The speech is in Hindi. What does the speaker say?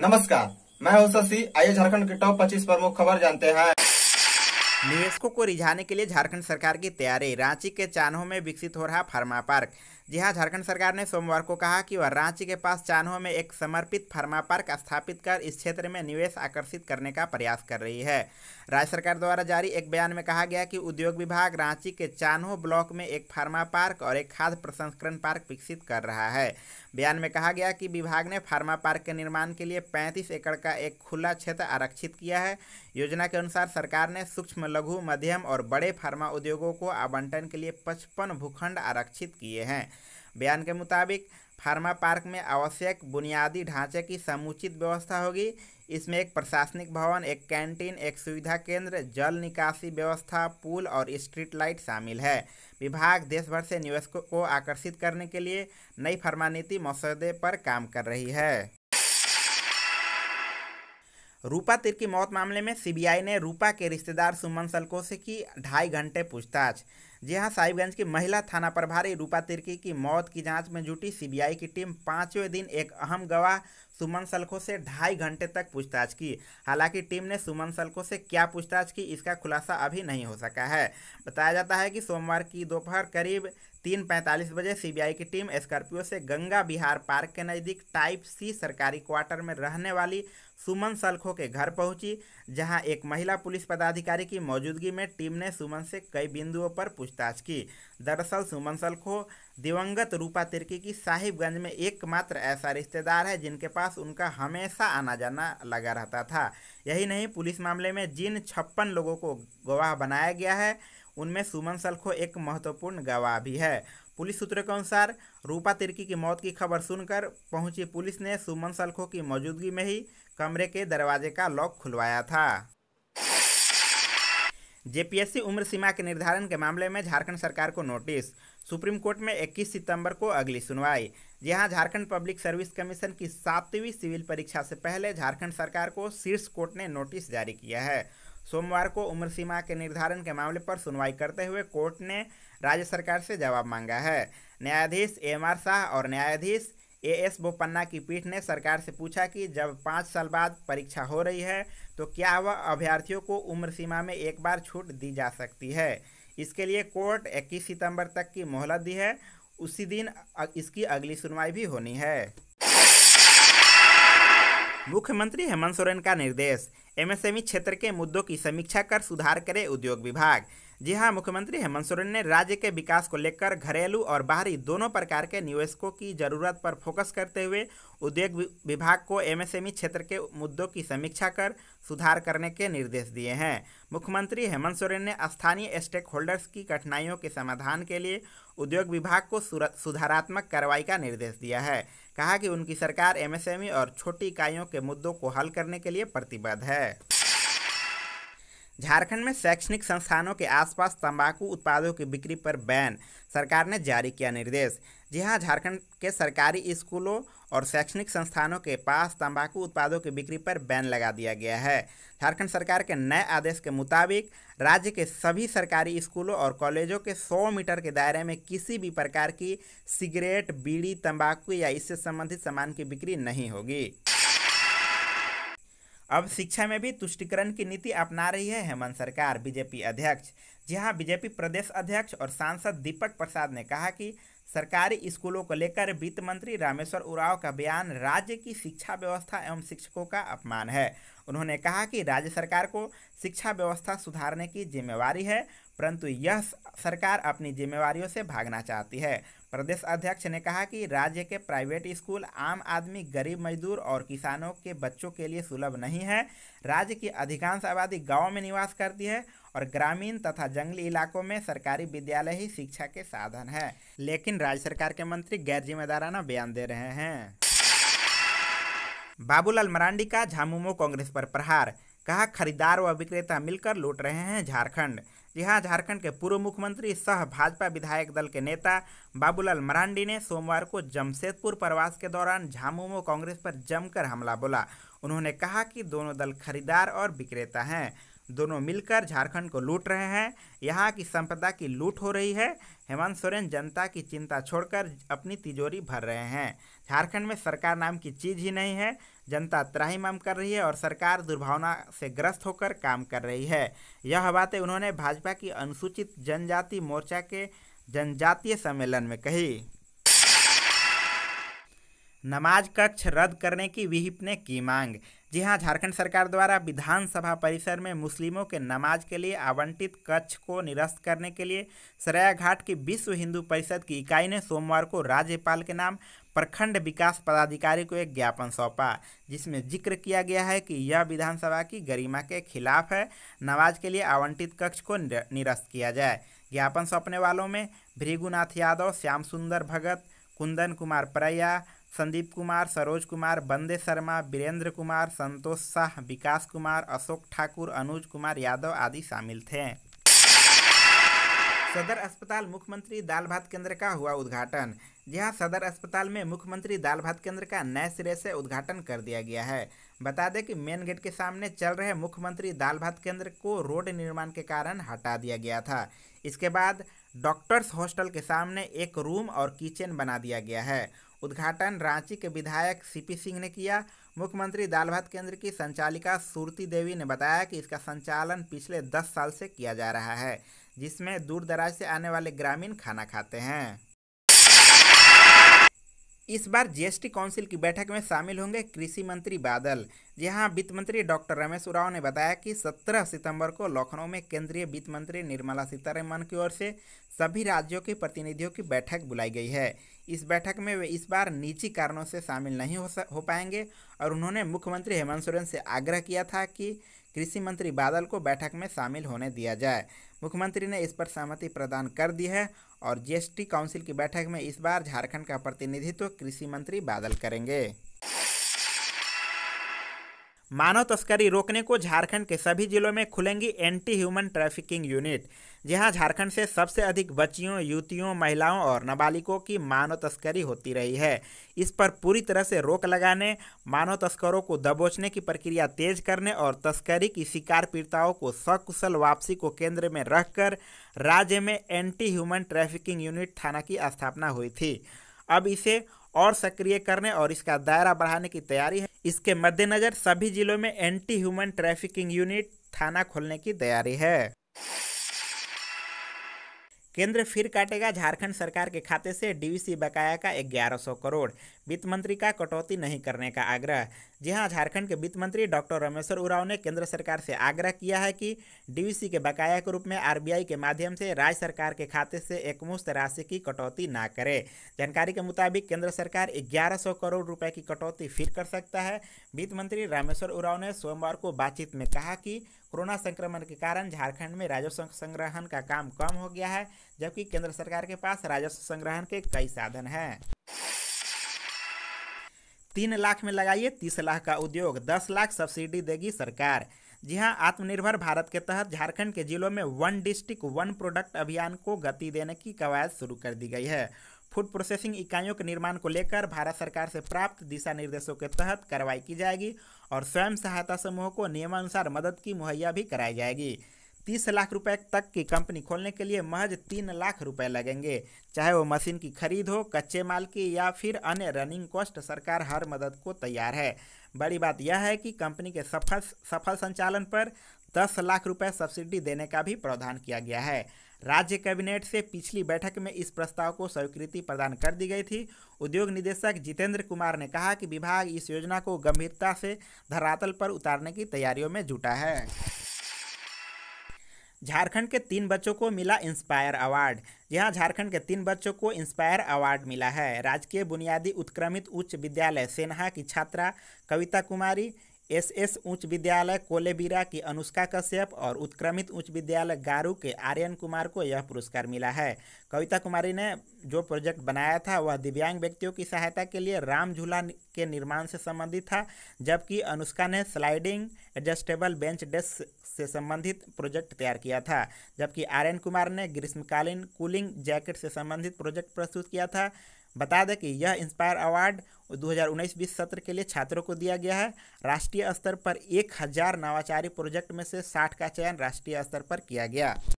नमस्कार मैं हूं शशि आइए झारखंड के टॉप 25 प्रमुख खबर जानते हैं निवेशकों को रिझाने के लिए झारखंड सरकार की तैयारी रांची के चानहों में विकसित हो रहा फार्मा पार्क जी हाँ झारखंड सरकार ने सोमवार को कहा कि वह रांची के पास चान्हो में एक समर्पित फार्मा पार्क स्थापित कर इस क्षेत्र में निवेश आकर्षित करने का प्रयास कर रही है राज्य सरकार द्वारा जारी एक बयान में कहा गया कि उद्योग विभाग रांची के चान्हो ब्लॉक में एक फार्मा पार्क और एक खाद्य प्रसंस्करण पार्क विकसित कर रहा है बयान में कहा गया कि विभाग ने फार्मा पार्क के निर्माण के लिए पैंतीस एकड़ का एक खुला क्षेत्र आरक्षित किया है योजना के अनुसार सरकार ने सूक्ष्म लघु मध्यम और बड़े फार्मा उद्योगों को आवंटन के लिए पचपन भूखंड आरक्षित किए हैं बयान के मुताबिक फार्मा पार्क में आवश्यक बुनियादी ढांचे की समुचित व्यवस्था होगी इसमें एक प्रशासनिक भवन एक कैंटीन एक सुविधा केंद्र जल निकासी व्यवस्था पुल और स्ट्रीट लाइट शामिल है विभाग देश भर से निवेशकों को आकर्षित करने के लिए नई फार्मा नीति मसौदे पर काम कर रही है रूपा तिर की मौत मामले में सीबीआई ने रूपा के रिश्तेदार सुमन सलकोसे की ढाई घंटे पूछताछ जी हाँ साहिबगंज की महिला थाना प्रभारी रूपा तिर्की की मौत की जांच में जुटी सीबीआई की टीम पांचवें दिन एक अहम गवाह सुमन सलखो से ढाई घंटे तक पूछताछ की हालांकि टीम ने सुमन सलखो से क्या पूछताछ की इसका खुलासा अभी नहीं हो सका है बताया जाता है कि सोमवार की दोपहर करीब तीन पैंतालीस बजे सीबीआई की टीम स्कॉर्पियो से गंगा बिहार पार्क के नज़दीक टाइप सी सरकारी क्वार्टर में रहने वाली सुमन सलखो के घर पहुंची जहां एक महिला पुलिस पदाधिकारी की मौजूदगी में टीम ने सुमन से कई बिंदुओं पर पूछताछ की दरअसल सुमन सलखो दिवंगत रूपा तिर्की की साहिबगंज में एकमात्र ऐसा रिश्तेदार है जिनके पास उनका हमेशा आना जाना लगा रहता था यही नहीं पुलिस मामले में जिन छप्पन लोगों को गवाह बनाया गया है उनमें सुमन सलखो एक महत्वपूर्ण गवाह भी है पुलिस सूत्रों के अनुसार रूपा तिर्की की मौत की खबर सुनकर पहुंची पुलिस ने सुमन सलखो की मौजूदगी में ही कमरे के दरवाजे का लॉक खुलवाया था जेपीएससी उम्र सीमा के निर्धारण के मामले में झारखंड सरकार को नोटिस सुप्रीम कोर्ट में 21 सितंबर को अगली सुनवाई जहां झारखंड पब्लिक सर्विस कमीशन की सातवीं सिविल परीक्षा से पहले झारखंड सरकार को शीर्ष कोर्ट ने नोटिस जारी किया है सोमवार को उम्र सीमा के निर्धारण के मामले पर सुनवाई करते हुए कोर्ट ने राज्य सरकार से जवाब मांगा है न्यायाधीश एम आर शाह और न्यायाधीश ए एस बोपन्ना की पीठ ने सरकार से पूछा कि जब पाँच साल बाद परीक्षा हो रही है तो क्या वह अभ्यर्थियों को उम्र सीमा में एक बार छूट दी जा सकती है इसके लिए कोर्ट 21 सितंबर तक की मोहलत दी है उसी दिन इसकी अगली सुनवाई भी होनी है मुख्यमंत्री हेमंत सोरेन का निर्देश एमएसएमई क्षेत्र के मुद्दों की समीक्षा कर सुधार करे उद्योग विभाग जी हाँ मुख्यमंत्री हेमंत सोरेन ने राज्य के विकास को लेकर घरेलू और बाहरी दोनों प्रकार के निवेशकों की जरूरत पर फोकस करते हुए उद्योग विभाग को एमएसएमई क्षेत्र के मुद्दों की समीक्षा कर सुधार करने के निर्देश दिए हैं मुख्यमंत्री हेमंत सोरेन ने स्थानीय स्टेक होल्डर्स की कठिनाइयों के समाधान के लिए उद्योग विभाग को सुधारात्मक कार्रवाई का निर्देश दिया है कहा कि उनकी सरकार एमएसएमई और छोटी इकाइयों के मुद्दों को हल करने के लिए प्रतिबद्ध है झारखंड में शैक्षणिक संस्थानों के आसपास तंबाकू उत्पादों की बिक्री पर बैन सरकार ने जारी किया निर्देश जी हाँ झारखंड के सरकारी स्कूलों और शैक्षणिक संस्थानों के पास तंबाकू उत्पादों की बिक्री पर बैन लगा दिया गया है झारखंड सरकार के नए आदेश के मुताबिक राज्य के सभी सरकारी स्कूलों और कॉलेजों के 100 मीटर के दायरे में किसी भी प्रकार की सिगरेट बीड़ी तंबाकू या इससे संबंधित सामान की बिक्री नहीं होगी अब शिक्षा में भी तुष्टिकरण की नीति अपना रही है हेमंत सरकार बीजेपी अध्यक्ष जी हाँ बीजेपी प्रदेश अध्यक्ष और सांसद दीपक प्रसाद ने कहा कि सरकारी स्कूलों को लेकर वित्त मंत्री रामेश्वर उराव का बयान राज्य की शिक्षा व्यवस्था एवं शिक्षकों का अपमान है उन्होंने कहा कि राज्य सरकार को शिक्षा व्यवस्था सुधारने की जिम्मेवारी है परंतु यह सरकार अपनी जिम्मेवारियों से भागना चाहती है प्रदेश अध्यक्ष ने कहा कि राज्य के प्राइवेट स्कूल आम आदमी गरीब मजदूर और किसानों के बच्चों के लिए सुलभ नहीं है राज्य की अधिकांश आबादी गाँव में निवास करती है और ग्रामीण तथा जंगली इलाकों में सरकारी विद्यालय ही शिक्षा के साधन है लेकिन राज्य सरकार के मंत्री गैर जिम्मेदाराना बयान दे रहे हैं बाबूलाल मरांडी का झामुमो कांग्रेस पर प्रहार कहा खरीदार व विक्रेता मिलकर लूट रहे हैं झारखंड यहाँ झारखंड के पूर्व मुख्यमंत्री सह भाजपा विधायक दल के नेता बाबूलाल मरांडी ने सोमवार को जमशेदपुर प्रवास के दौरान झामुमो कांग्रेस पर जमकर हमला बोला उन्होंने कहा कि दोनों दल खरीदार और विक्रेता हैं दोनों मिलकर झारखंड को लूट रहे हैं यहाँ की संपदा की लूट हो रही है हेमंत सोरेन जनता की चिंता छोड़कर अपनी तिजोरी भर रहे हैं झारखंड में सरकार नाम की चीज़ ही नहीं है जनता त्राही माम कर रही है और सरकार दुर्भावना से ग्रस्त होकर काम कर रही है यह बातें उन्होंने भाजपा की अनुसूचित जनजाति मोर्चा के जनजातीय सम्मेलन में कही नमाज कक्ष रद्द करने की विहिप ने की मांग जी हां झारखंड सरकार द्वारा विधानसभा परिसर में मुस्लिमों के नमाज के लिए आवंटित कक्ष को निरस्त करने के लिए सरायाघाट की विश्व हिंदू परिषद की इकाई ने सोमवार को राज्यपाल के नाम प्रखंड विकास पदाधिकारी को एक ज्ञापन सौंपा जिसमें जिक्र किया गया है कि यह विधानसभा की गरिमा के खिलाफ है नमाज के लिए आवंटित कक्ष को निरस्त किया जाए ज्ञापन सौंपने वालों में भृगुनाथ यादव श्याम सुंदर भगत कुंदन कुमार परैया संदीप कुमार सरोज कुमार बंदे शर्मा वीरेंद्र कुमार संतोष शाह विकास कुमार अशोक ठाकुर अनुज कुमार यादव आदि शामिल थे सदर अस्पताल मुख्यमंत्री दाल भात केंद्र का हुआ उद्घाटन यहाँ सदर अस्पताल में मुख्यमंत्री दाल भात केंद्र का नए सिरे से उद्घाटन कर दिया गया है बता दें कि मेन गेट के सामने चल रहे मुख्यमंत्री दाल भात केंद्र को रोड निर्माण के कारण हटा दिया गया था इसके बाद डॉक्टर्स हॉस्टल के सामने एक रूम और किचन बना दिया गया है उद्घाटन रांची के विधायक सीपी सिंह ने किया मुख्यमंत्री दाल भात केंद्र की संचालिका सुरती देवी ने बताया कि इसका संचालन पिछले दस साल से किया जा रहा है जिसमें दूर दराज से आने वाले ग्रामीण खाना खाते हैं इस बार जीएसटी काउंसिल की बैठक में शामिल होंगे कृषि मंत्री बादल जहां वित्त मंत्री डॉक्टर रमेश उराव ने बताया कि 17 सितंबर को लखनऊ में केंद्रीय वित्त मंत्री निर्मला सीतारमण की ओर से सभी राज्यों के प्रतिनिधियों की बैठक बुलाई गई है इस बैठक में वे इस बार निजी कारणों से शामिल नहीं हो, हो पाएंगे और उन्होंने मुख्यमंत्री हेमंत सोरेन से आग्रह किया था कि कृषि मंत्री बादल को बैठक में शामिल होने दिया जाए मुख्यमंत्री ने इस पर सहमति प्रदान कर दी है और जीएसटी काउंसिल की बैठक में इस बार झारखंड का प्रतिनिधित्व कृषि मंत्री बादल करेंगे मानव तस्करी रोकने को झारखंड के सभी जिलों में खुलेंगी एंटी ह्यूमन ट्रैफिकिंग यूनिट जहां झारखंड से सबसे अधिक बच्चियों युवतियों महिलाओं और नाबालिगों की मानव तस्करी होती रही है इस पर पूरी तरह से रोक लगाने मानव तस्करों को दबोचने की प्रक्रिया तेज करने और तस्करी की शिकार पीड़िताओं को सकुशल वापसी को केंद्र में रखकर राज्य में एंटी ह्यूमन ट्रैफिकिंग यूनिट थाना की स्थापना हुई थी अब इसे और सक्रिय करने और इसका दायरा बढ़ाने की तैयारी है इसके मद्देनजर सभी जिलों में एंटी ह्यूमन ट्रैफिकिंग यूनिट थाना खोलने की तैयारी है केंद्र फिर काटेगा झारखंड सरकार के खाते से डीवीसी बकाया का ग्यारह सौ करोड़ वित्त मंत्री का कटौती नहीं करने का आग्रह जी हाँ झारखंड के वित्त मंत्री डॉक्टर रामेश्वर उरांव ने केंद्र सरकार से आग्रह किया है कि डीवीसी के बकाया के रूप में आरबीआई के माध्यम से राज्य सरकार के खाते से एकमुश्त राशि की कटौती ना करे जानकारी के मुताबिक केंद्र सरकार ग्यारह सौ करोड़ रुपए की कटौती फिर कर सकता है वित्त मंत्री रामेश्वर उराव ने सोमवार को बातचीत में कहा कि कोरोना संक्रमण के कारण झारखंड में राजस्व संग्रहण का काम कम हो गया है जबकि केंद्र सरकार के पास राजस्व संग्रहण के कई साधन हैं तीन लाख में लगाइए तीस लाख का उद्योग दस लाख सब्सिडी देगी सरकार जी हाँ आत्मनिर्भर भारत के तहत झारखंड के जिलों में वन डिस्ट्रिक्ट वन प्रोडक्ट अभियान को गति देने की कवायद शुरू कर दी गई है फूड प्रोसेसिंग इकाइयों के निर्माण को लेकर भारत सरकार से प्राप्त दिशा निर्देशों के तहत कार्रवाई की जाएगी और स्वयं सहायता समूहों को नियमानुसार मदद की मुहैया भी कराई जाएगी तीस लाख रुपए तक की कंपनी खोलने के लिए महज तीन लाख रुपए लगेंगे चाहे वो मशीन की खरीद हो कच्चे माल की या फिर अन्य रनिंग कॉस्ट सरकार हर मदद को तैयार है बड़ी बात यह है कि कंपनी के सफल सफल संचालन पर दस लाख रुपए सब्सिडी देने का भी प्रावधान किया गया है राज्य कैबिनेट से पिछली बैठक में इस प्रस्ताव को स्वीकृति प्रदान कर दी गई थी उद्योग निदेशक जितेंद्र कुमार ने कहा कि विभाग इस योजना को गंभीरता से धरातल पर उतारने की तैयारियों में जुटा है झारखंड के तीन बच्चों को मिला इंस्पायर अवार्ड जहां झारखंड के तीन बच्चों को इंस्पायर अवार्ड मिला है राजकीय बुनियादी उत्क्रमित उच्च विद्यालय सेनहा की छात्रा कविता कुमारी एस एस उच्च विद्यालय कोलेबीरा की अनुष्का कश्यप और उत्क्रमित उच्च विद्यालय गारू के आर्यन कुमार को यह पुरस्कार मिला है कविता कुमारी ने जो प्रोजेक्ट बनाया था वह दिव्यांग व्यक्तियों की सहायता के लिए राम झूला के निर्माण से संबंधित था जबकि अनुष्का ने स्लाइडिंग एडजस्टेबल बेंच डेस्क से संबंधित प्रोजेक्ट तैयार किया था जबकि आर्यन कुमार ने ग्रीष्मकालीन कूलिंग जैकेट से संबंधित प्रोजेक्ट प्रस्तुत किया था बता दें कि यह इंस्पायर अवार्ड 2019-20 सत्र के लिए छात्रों को दिया गया है राष्ट्रीय स्तर पर एक हजार नवाचारी प्रोजेक्ट में से 60 का चयन राष्ट्रीय स्तर पर किया गया